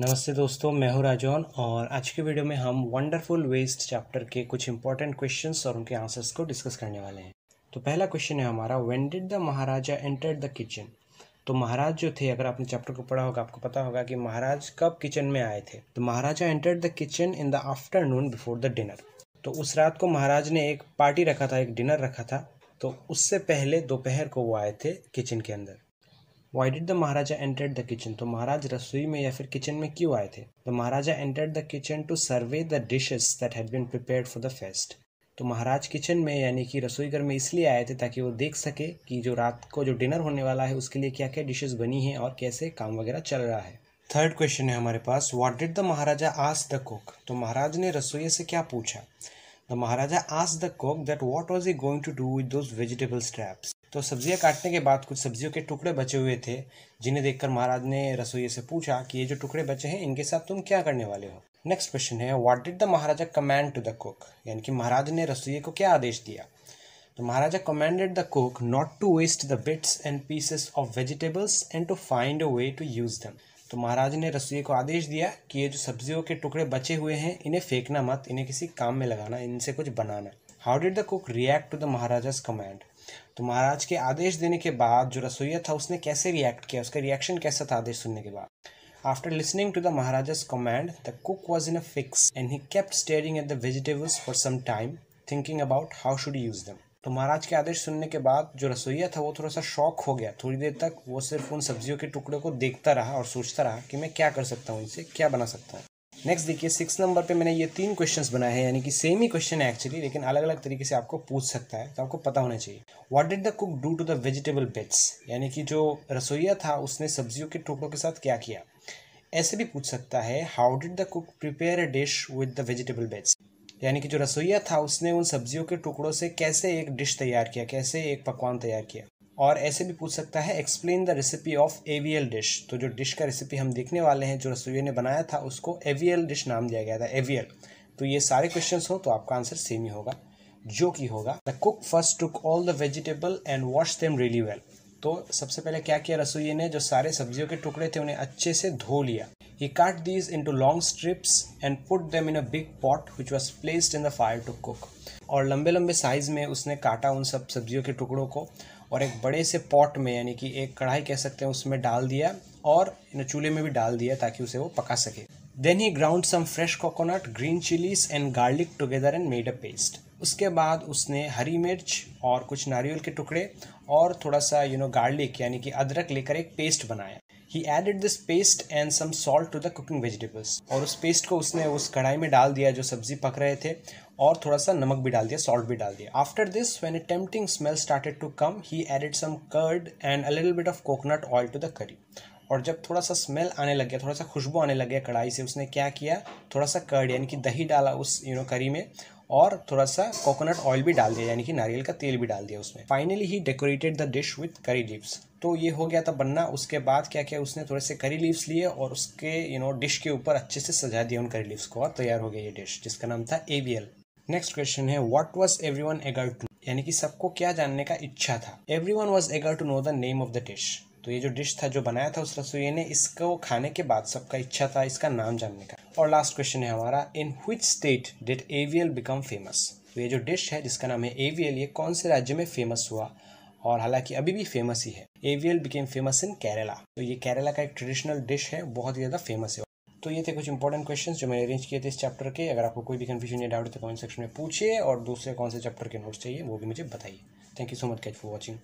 नमस्ते दोस्तों मैं हूं राजौन और आज के वीडियो में हम वंडरफुल वेस्ट चैप्टर के कुछ इंपॉर्टेंट क्वेश्चंस और उनके आंसर्स को डिस्कस करने वाले हैं तो पहला क्वेश्चन है हमारा when did the maharaja enter the kitchen तो महाराज जो थे अगर आपने चैप्टर को पढ़ा होगा आपको पता होगा कि महाराज कब किचन में आए थे तो maharaja enter the kitchen in the afternoon before the dinner तो उस रात को महाराज ने एक पार्टी रखा था एक डिनर रखा था तो उससे पहले दोपहर को वो आए थे किचन के अंदर why did the maharaja entered the kitchen तो महाराज रसोई में या फिर किचन में क्यों आए थे the maharaja entered the kitchen to survey the dishes that had been prepared for the feast तो महाराज किचन में यानी कि रसोई घर में इसलिए आए थे ताकि वो देख सके कि जो रात को जो डिनर होने वाला है उसके लिए क्या क्या डिशेज बनी हैं और कैसे काम वगैरह चल रहा है थर्ड क्वेश्चन है हमारे पास what did the maharaja ask the cook तो महाराज ने रसोई से क्या पूछा the maharaja ask the cook that what was he going to do with those vegetable scraps तो सब्जियां काटने के बाद कुछ सब्जियों के टुकड़े बचे हुए थे जिन्हें देखकर महाराज ने रसोई से पूछा कि ये जो टुकड़े बचे हैं इनके साथ तुम क्या करने वाले हो नेक्स्ट क्वेश्चन है what did the maharaja command to the cook यानी कि महाराज ने रसोई को क्या आदेश दिया तो maharaja commanded the cook not to waste the bits and pieces of vegetables and to find a way to use them तो महाराज ने रसोई को आदेश दिया कि ये जो सब्जियों के टुकड़े बचे हुए हैं इन्हें फेंकना मत इन्हें किसी काम में लगाना इनसे कुछ बनाना how did the cook react to the maharaja's command तो महाराज के आदेश देने के बाद जो रसोईया था उसने कैसे रिएक्ट किया उसका रिएक्शन कैसा था आदेश सुनने के बाद after listening to the maharaja command the cook was in a fix and he kept staring at the vegetables for some time thinking about how should use them तो महाराज के आदेश सुनने के बाद जो रसोईया था वो थोड़ा सा शौक हो गया थोड़ी देर तक वो सिर्फ उन सब्जियों के टुकड़े को देखता रहा और सोचता रहा कि मैं क्या कर सकता हूँ इनसे क्या बना सकता हूँ नेक्स्ट देखिए सिक्स नंबर पे मैंने ये तीन क्वेश्चंस बनाए हैं यानी कि सेम ही क्वेश्चन है एक्चुअली लेकिन अलग अलग तरीके से आपको पूछ सकता है तो आपको पता होना चाहिए what did the cook do to the vegetable bits यानी कि जो रसोईया था उसने सब्जियों के टुकड़ों के साथ क्या किया ऐसे भी पूछ सकता है how did the cook prepare a dish with the vegetable bits यानी कि जो रसोईया था उसने उन सब्जियों के टुकड़ों से कैसे एक डिश तैयार किया कैसे एक पकवान तैयार किया और ऐसे भी पूछ सकता है explain the recipe of avial dish तो जो डिश का रेसिपी हम देखने वाले हैं जो रसोई ने बनाया था उसको एवीएल डिश नाम दिया गया था एवीएल तो ये सारे क्वेश्चन हो तो आपका आंसर सेम ही होगा जो कि होगा the cook first took all the vegetable and wash them really well तो सबसे पहले क्या किया रसोई ने जो सारे सब्जियों के टुकड़े थे उन्हें अच्छे से धो लिया he cut these into long strips and put them in a big pot which was placed in the fire to cook और लंबे लंबे साइज में उसने काटा उन सब सब्जियों के टुकड़ों को और एक बड़े से पॉट में यानी कि एक कढ़ाई कह सकते हैं उसमें डाल दिया और चूल्हे में भी डाल दिया ताकि उसे वो पका सके then he ground some fresh coconut green chillies and garlic together and made a paste उसके बाद उसने हरी मिर्च और कुछ नारियल के टुकड़े और थोड़ा सा यू नो गार्लिक यानी कि अदरक लेकर एक पेस्ट बनाया he added this paste and some salt to the cooking vegetables और उस पेस्ट को उसने उस कढ़ाई में डाल दिया जो सब्जी पक रहे थे और थोड़ा सा नमक भी डाल दिया सॉल्ट भी डाल दिया after this when attempting smell started to come he added some curd and a little bit of coconut oil to the curry और जब थोड़ा सा स्मेल आने लग गया थोड़ा सा खुशबू आने लग गया कढ़ाई से उसने क्या किया थोड़ा सा कर्ड यानी कि दही डाला उस यू नो करी में और थोड़ा सा कोकोनट ऑयल भी डाल दिया यानी कि नारियल का तेल भी डाल दिया उसमें finally he decorated the dish with curry leaves तो ये हो गया था बनना उसके बाद क्या किया उसने थोड़े से करी लीव्स लिए और उसके यू नो डिश के ऊपर अच्छे से सजा दिया उन करी लीव्स को और तैयार हो गया ये डिश जिसका नाम था एवियल नेक्स्ट क्वेश्चन है what was everyone eager to यानी कि सबको क्या जानने का इच्छा था everyone was eager to know the name of the dish तो ये जो डिश था जो बनाया था उस रसोई ने इसको खाने के बाद सबका इच्छा था इसका नाम जानने का और लास्ट क्वेश्चन है हमारा in which state did avial become famous तो ये जो डिश है जिसका नाम है एवियल ये कौन से राज्य में फेमस हुआ और हालांकि अभी भी फेमस ही है avial became famous in Kerala तो ये केरला का एक ट्रेडिशनल डिश है बहुत ही ज़्यादा फेमस है तो ये थे कुछ इंपॉर्टेंट क्वेश्चंस जो मैंने अरेंज किए थे इस चैप्टर के अगर आपको कोई भी कन्फ्यूजन या डाउट है तो कमेंट सेक्शन में पूछिए और दूसरे कौन से चैप्टर के नोट्स चाहिए वो भी मुझे बताइए thank you so much catch for watching